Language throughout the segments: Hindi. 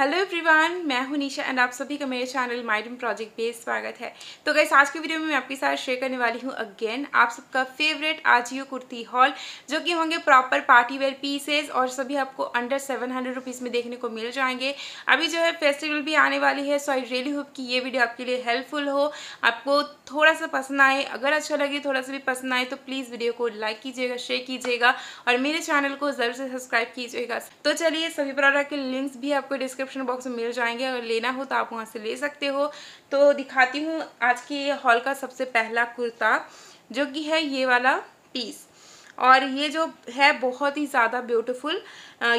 हेलो एवरीवन मैं हूं निशा एंड आप सभी का मेरे चैनल माइडम प्रोजेक्ट पे स्वागत है तो गैस आज की वीडियो में मैं आपके साथ शेयर करने वाली हूं अगेन आप सबका फेवरेट आजियो कुर्ती हॉल जो कि होंगे प्रॉपर पार्टी वेयर पीसेज और सभी आपको अंडर सेवन हंड्रेड रुपीज़ में देखने को मिल जाएंगे अभी जो है फेस्टिवल भी आने वाली है सो आई रियली होप कि ये वीडियो आपके लिए हेल्पफुल हो आपको थोड़ा सा पसंद आए अगर अच्छा लगे थोड़ा सा भी पसंद आए तो प्लीज़ वीडियो को लाइक कीजिएगा शेयर कीजिएगा और मेरे चैनल को ज़रूर से सब्सक्राइब कीजिएगा तो चलिए सभी प्रोडक्ट के लिंक्स भी आपको डिस्क्रिप्ट डिस्क्रिप्शन बॉक्स में मिल जाएंगे अगर लेना हो तो आप वहाँ से ले सकते हो तो दिखाती हूँ आज के हॉल का सबसे पहला कुर्ता जो कि है ये वाला पीस और ये जो है बहुत ही ज़्यादा ब्यूटीफुल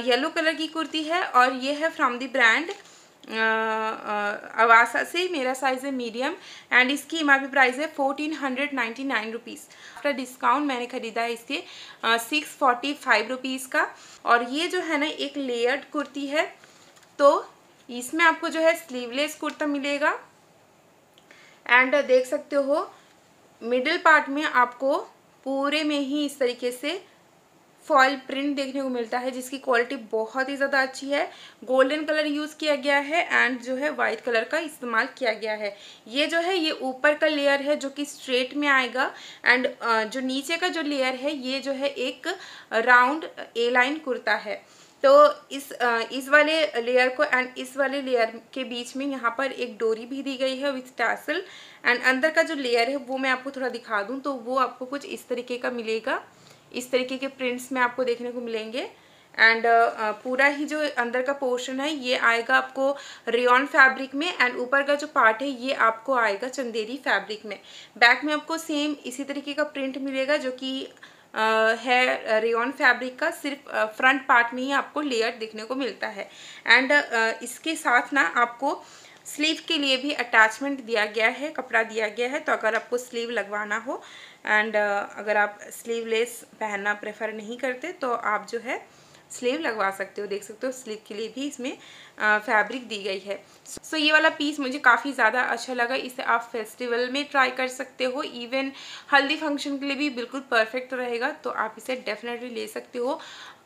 येलो कलर की कुर्ती है और ये है फ्रॉम दी ब्रांड अवासा से मेरा साइज़ है मीडियम एंड इसकी एम प्राइस है fourteen hundred ninety nine rupees after discount मैंने ख़रीदा है इसके सिक्स फोर्टी फाइव रुपीज़ का और ये जो है ना एक लेयर्ड कुर्ती है तो इसमें आपको जो है स्लीवलेस कुर्ता मिलेगा एंड देख सकते हो मिडिल पार्ट में आपको पूरे में ही इस तरीके से फॉल प्रिंट देखने को मिलता है जिसकी क्वालिटी बहुत ही ज़्यादा अच्छी है गोल्डन कलर यूज़ किया गया है एंड जो है वाइट कलर का इस्तेमाल किया गया है ये जो है ये ऊपर का लेयर है जो कि स्ट्रेट में आएगा एंड जो नीचे का जो लेयर है ये जो है एक राउंड ए लाइन कुर्ता है तो इस इस वाले लेयर को एंड इस वाले लेयर के बीच में यहाँ पर एक डोरी भी दी गई है विथ टैसल एंड अंदर का जो लेयर है वो मैं आपको थोड़ा दिखा दूँ तो वो आपको कुछ इस तरीके का मिलेगा इस तरीके के प्रिंट्स में आपको देखने को मिलेंगे एंड uh, पूरा ही जो अंदर का पोर्शन है ये आएगा आपको रेन फैब्रिक में एंड ऊपर का जो पार्ट है ये आपको आएगा चंदेरी फैब्रिक में बैक में आपको सेम इसी तरीके का प्रिंट मिलेगा जो कि है रेन फैब्रिक का सिर्फ फ्रंट पार्ट में ही आपको लेयर देखने को मिलता है एंड इसके साथ ना आपको स्लीव के लिए भी अटैचमेंट दिया गया है कपड़ा दिया गया है तो अगर आपको स्लीव लगवाना हो एंड अगर आप स्लीवलेस पहनना प्रेफर नहीं करते तो आप जो है स्लीव लगवा सकते हो देख सकते हो स्लीव के लिए भी इसमें फैब्रिक दी गई है सो so, ये वाला पीस मुझे काफ़ी ज़्यादा अच्छा लगा इसे आप फेस्टिवल में ट्राई कर सकते हो इवन हल्दी फंक्शन के लिए भी बिल्कुल परफेक्ट रहेगा तो आप इसे डेफिनेटली ले सकते हो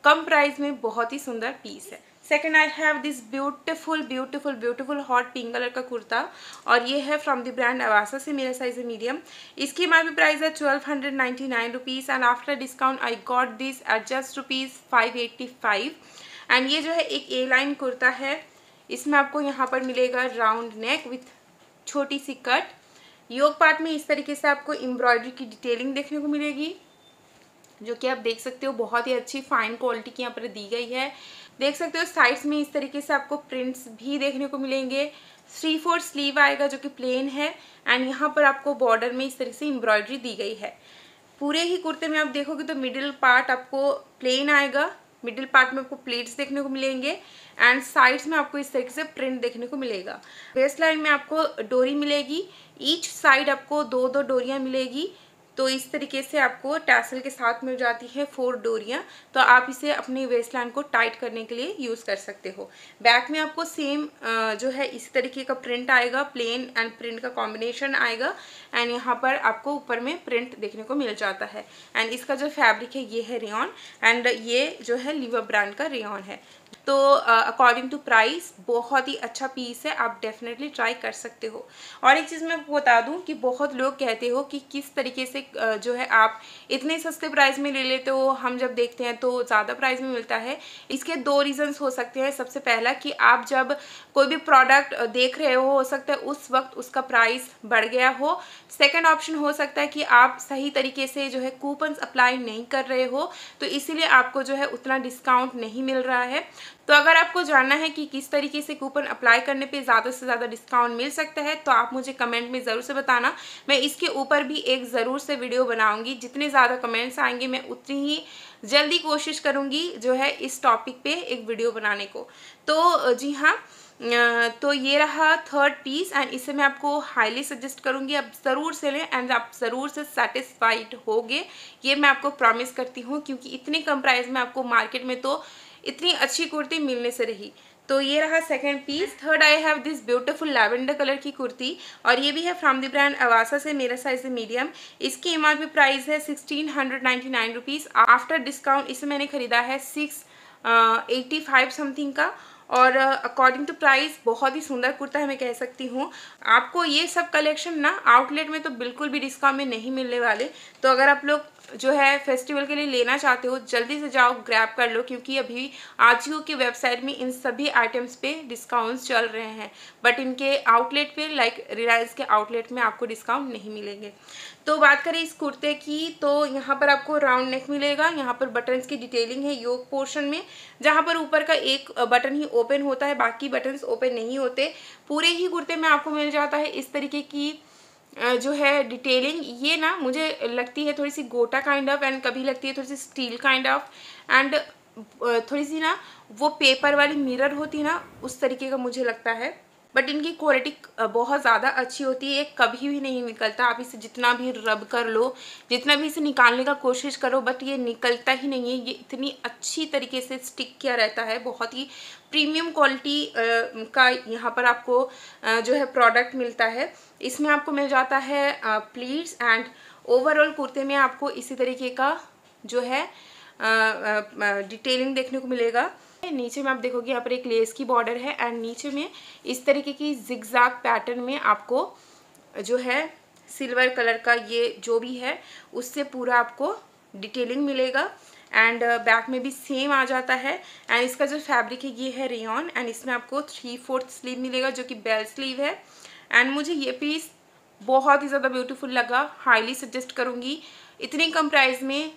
कम प्राइस में बहुत ही सुंदर पीस है second I have this beautiful beautiful beautiful hot pink colour का कुर्ता और ये है फ्रॉम द ब्रांड अवासा से मेरा साइज़ है मीडियम इसकी भी प्राइस है twelve hundred ninety nine rupees and after discount I got this at just rupees five eighty five and ये जो है एक ए लाइन कुर्ता है इसमें आपको यहाँ पर मिलेगा राउंड नेक विथ छोटी सी कट योग पार्ट में इस तरीके से आपको एम्ब्रॉयडरी की डिटेलिंग देखने को मिलेगी जो कि आप देख सकते हो बहुत ही अच्छी फाइन क्वालिटी की यहाँ पर दी गई है देख सकते हो साइड्स में इस तरीके से आपको प्रिंट्स भी देखने को मिलेंगे थ्री फोर स्लीव आएगा जो कि प्लेन है एंड यहाँ पर आपको बॉर्डर में इस तरीके से एम्ब्रॉयडरी दी गई है पूरे ही कुर्ते में आप देखोगे तो मिडिल पार्ट आपको प्लेन आएगा मिडिल पार्ट में आपको प्लेट्स देखने को मिलेंगे एंड साइड्स में आपको इस तरीके से प्रिंट देखने को मिलेगा वेस्ट लाइन में आपको डोरी मिलेगी ईच साइड आपको दो दो डोरियाँ मिलेगी तो इस तरीके से आपको टैसल के साथ मिल जाती है फोर डोरियाँ तो आप इसे अपने वेस्टलैंड को टाइट करने के लिए यूज़ कर सकते हो बैक में आपको सेम जो है इस तरीके का प्रिंट आएगा प्लेन एंड प्रिंट का कॉम्बिनेशन आएगा एंड यहाँ पर आपको ऊपर में प्रिंट देखने को मिल जाता है एंड इसका जो फैब्रिक है ये है रेन एंड ये जो है लिवर ब्रांड का रेन है तो अकॉर्डिंग टू प्राइस बहुत ही अच्छा पीस है आप डेफिनेटली ट्राई कर सकते हो और एक चीज़ मैं आपको बता दूं कि बहुत लोग कहते हो कि किस तरीके से जो है आप इतने सस्ते प्राइस में ले लेते हो हम जब देखते हैं तो ज़्यादा प्राइस में मिलता है इसके दो रीज़न्स हो सकते हैं सबसे पहला कि आप जब कोई भी प्रोडक्ट देख रहे हो हो सकता है उस वक्त उसका प्राइस बढ़ गया हो सेकेंड ऑप्शन हो सकता है कि आप सही तरीके से जो है कूपन्स अप्लाई नहीं कर रहे हो तो इसीलिए आपको जो है उतना डिस्काउंट नहीं मिल रहा है तो अगर आपको जानना है कि किस तरीके से कूपन अप्लाई करने पे ज़्यादा से ज़्यादा डिस्काउंट मिल सकता है तो आप मुझे कमेंट में ज़रूर से बताना मैं इसके ऊपर भी एक ज़रूर से वीडियो बनाऊंगी जितने ज़्यादा कमेंट्स आएंगे मैं उतनी ही जल्दी कोशिश करूँगी जो है इस टॉपिक पे एक वीडियो बनाने को तो जी हाँ तो ये रहा थर्ड पीस एंड इसे मैं आपको हाईली सजेस्ट करूँगी आप ज़रूर से लें एंड आप ज़रूर से सेटिस्फाइड होगे ये मैं आपको प्रॉमिस करती हूँ क्योंकि इतने कम प्राइस में आपको मार्केट में तो इतनी अच्छी कुर्ती मिलने से रही तो ये रहा second piece third I have this beautiful lavender colour की कुर्ती और ये भी है फ्रॉम द ब्रांड अवासा से मेरा साइज है मीडियम इसकी एम आर पी प्राइस है sixteen hundred ninety nine rupees after discount इसे मैंने खरीदा है सिक्स एटी फाइव समथिंग का और अकॉर्डिंग टू प्राइस बहुत ही सुंदर कुर्ता है मैं कह सकती हूँ आपको ये सब कलेक्शन ना आउटलेट में तो बिल्कुल भी डिस्काउंट में नहीं मिलने वाले तो अगर आप लोग जो है फेस्टिवल के लिए लेना चाहते हो जल्दी से जाओ ग्रैब कर लो क्योंकि अभी आज की वेबसाइट में इन सभी आइटम्स पे डिस्काउंट्स चल रहे हैं बट इनके आउटलेट पे लाइक रिलायंस के आउटलेट में आपको डिस्काउंट नहीं मिलेंगे तो बात करें इस कुर्ते की तो यहाँ पर आपको राउंड नेक मिलेगा यहाँ पर बटन्स की डिटेलिंग है योग पोर्शन में जहाँ पर ऊपर का एक बटन ही ओपन होता है बाकी बटन्स ओपन नहीं होते पूरे ही कुर्ते में आपको मिल जाता है इस तरीके की जो है डिटेलिंग ये ना मुझे लगती है थोड़ी सी गोटा काइंड ऑफ एंड कभी लगती है थोड़ी सी स्टील काइंड ऑफ एंड थोड़ी सी ना वो पेपर वाली मिरर होती है ना उस तरीके का मुझे लगता है बट इनकी क्वालिटी बहुत ज़्यादा अच्छी होती है कभी भी नहीं निकलता आप इसे जितना भी रब कर लो जितना भी इसे निकालने का कोशिश करो बट ये निकलता ही नहीं है ये इतनी अच्छी तरीके से स्टिक किया रहता है बहुत ही प्रीमियम क्वालिटी का यहाँ पर आपको जो है प्रोडक्ट मिलता है इसमें आपको मिल जाता है प्लीट्स एंड ओवरऑल कुर्ते में आपको इसी तरीके का जो है डिटेलिंग देखने को मिलेगा नीचे में आप देखोगे यहाँ पर एक लेस की बॉर्डर है एंड नीचे में इस तरीके की जिगजैग पैटर्न में आपको जो है सिल्वर कलर का ये जो भी है उससे पूरा आपको डिटेलिंग मिलेगा एंड बैक uh, में भी सेम आ जाता है एंड इसका जो फैब्रिक है ये है रेन एंड इसमें आपको थ्री फोर्थ स्लीव मिलेगा जो कि बेल स्लीव है एंड मुझे ये पीस बहुत ही ज़्यादा ब्यूटीफुल लगा हाईली सजेस्ट करूँगी इतने कम प्राइस में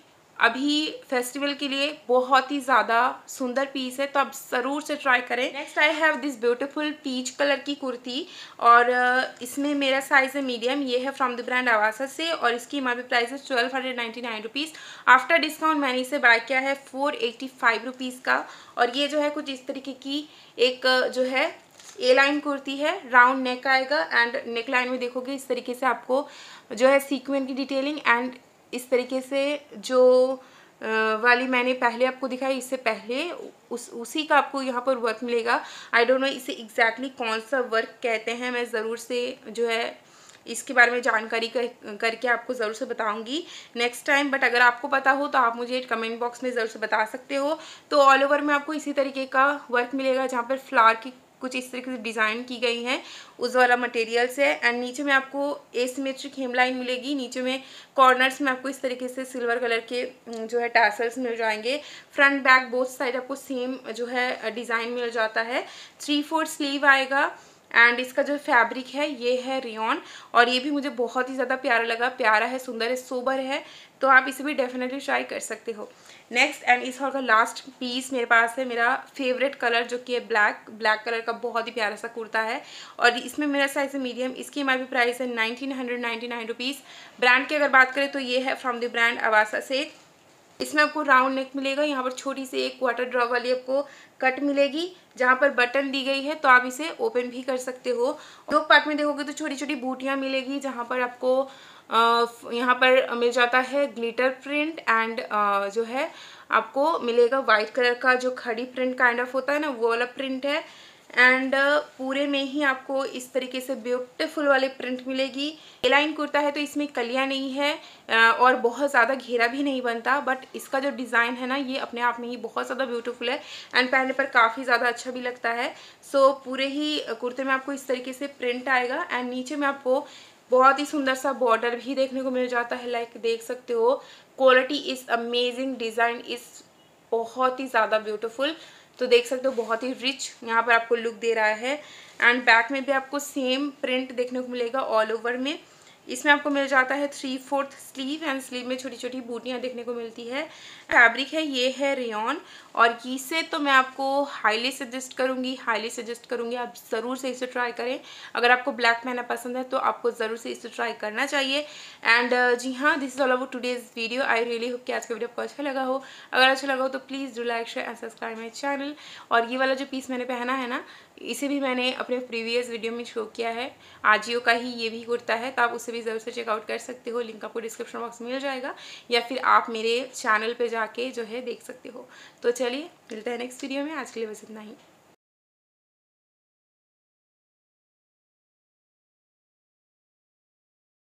अभी फेस्टिवल के लिए बहुत ही ज़्यादा सुंदर पीस है तो आप ज़रूर से ट्राई करें next I have this beautiful peach colour की कुर्ती और इसमें मेरा साइज़ है मीडियम ये है फ्रॉम द ब्रांड आवासा से और इसकी एम प्राइस है twelve hundred ninety nine rupees after discount मैंने इसे बाय किया है फोर एट्टी फाइव रुपीज़ का और ये जो है कुछ इस तरीके की एक जो है ए लाइन कुर्ती है राउंड नेक आएगा एंड नेक लाइन में देखोगे इस तरीके से आपको जो है सीक्वेंट की डिटेलिंग एंड इस तरीके से जो वाली मैंने पहले आपको दिखाई इससे पहले उस उसी का आपको यहाँ पर वर्क मिलेगा आई डोंट नो इसे एग्जैक्टली exactly कौन सा वर्क कहते हैं मैं ज़रूर से जो है इसके बारे में जानकारी कर, करके आपको ज़रूर से बताऊंगी नेक्स्ट टाइम बट अगर आपको पता हो तो आप मुझे कमेंट बॉक्स में ज़रूर से बता सकते हो तो ऑल ओवर में आपको इसी तरीके का वर्क मिलेगा जहाँ पर फ्लावर की कुछ इस तरीके से डिज़ाइन की गई है उस वाला मटेरियल्स है एंड नीचे में आपको एसीमेट्रिक हेम लाइन मिलेगी नीचे में कॉर्नर्स में आपको इस तरीके से सिल्वर कलर के हम्म, जो है टैसल्स मिल जाएंगे फ्रंट बैक बोथ साइड आपको सेम जो है डिज़ाइन मिल जाता है थ्री फोर स्लीव आएगा एंड इसका जो फैब्रिक है ये है रियॉन और ये भी मुझे बहुत ही ज़्यादा प्यारा लगा प्यारा है सुंदर है सोबर है तो आप इसे भी डेफिनेटली ट्राई कर सकते हो नेक्स्ट एंड इस हॉल का लास्ट पीस मेरे पास है मेरा फेवरेट कलर जो कि है ब्लैक ब्लैक कलर का बहुत ही प्यारा सा कुर्ता है और इसमें मेरा साइज़ है मीडियम इसकी हमारी प्राइस है nineteen hundred ninety nine rupees brand की अगर बात करें तो ये है फ्रॉम द ब्रांड अवासा सेठ इसमें आपको राउंड नेक मिलेगा यहाँ पर छोटी सी एक क्वार्टर ड्रॉ वाली आपको कट मिलेगी जहाँ पर बटन दी गई है तो आप इसे ओपन भी कर सकते हो दो पार्ट में देखोगे तो छोटी छोटी बूटियाँ मिलेगी जहाँ पर आपको यहाँ पर मिल जाता है ग्लिटर प्रिंट एंड जो है आपको मिलेगा वाइट कलर का जो खड़ी प्रिंट काइंड ऑफ होता है ना वो वाला प्रिंट है एंड uh, पूरे में ही आपको इस तरीके से ब्यूटीफुल वाले प्रिंट मिलेगी एलाइन कुर्ता है तो इसमें कलियाँ नहीं है uh, और बहुत ज़्यादा घेरा भी नहीं बनता बट इसका जो डिज़ाइन है ना ये अपने आप में ही बहुत ज़्यादा ब्यूटीफुल है एंड पहनने पर काफ़ी ज़्यादा अच्छा भी लगता है सो so, पूरे ही कुर्ते में आपको इस तरीके से प्रिंट आएगा एंड नीचे में आपको बहुत ही सुंदर सा बॉर्डर भी देखने को मिल जाता है लाइक देख सकते हो quality is amazing design is बहुत ही ज़्यादा ब्यूटिफुल तो देख सकते हो बहुत ही रिच यहाँ पर आपको लुक दे रहा है एंड बैक में भी आपको सेम प्रिंट देखने को मिलेगा ऑल ओवर में इसमें आपको मिल जाता है three fourth sleeve and sleeve में छोटी छोटी बूटियाँ देखने को मिलती है फैब्रिक है ये है रेन और इसे तो मैं आपको हाईली सजेस्ट करूँगी हाईली सजेस्ट करूँगी आप ज़रूर से इसे ट्राई करें अगर आपको ब्लैक पहनना पसंद है तो आपको ज़रूर से इसे ट्राई करना चाहिए एंड uh, जी हाँ this is all about today's video I really hope कि आज का वीडियो आपको अच्छा लगा हो अगर अच्छा लगा हो तो please do like share and subscribe my channel और ये वाला जो पीस मैंने पहना है ना इसे भी मैंने अपने प्रीवियस वीडियो में शो किया है आजियो का ही ये भी कुर्ता है तो आप उसे भी ज़रूर से चेकआउट कर सकते हो लिंक आपको डिस्क्रिप्शन बॉक्स में मिल जाएगा या फिर आप मेरे चैनल पर जाके जो है देख सकते हो तो चलिए मिलते हैं नेक्स्ट वीडियो में आज के लिए बस इतना ही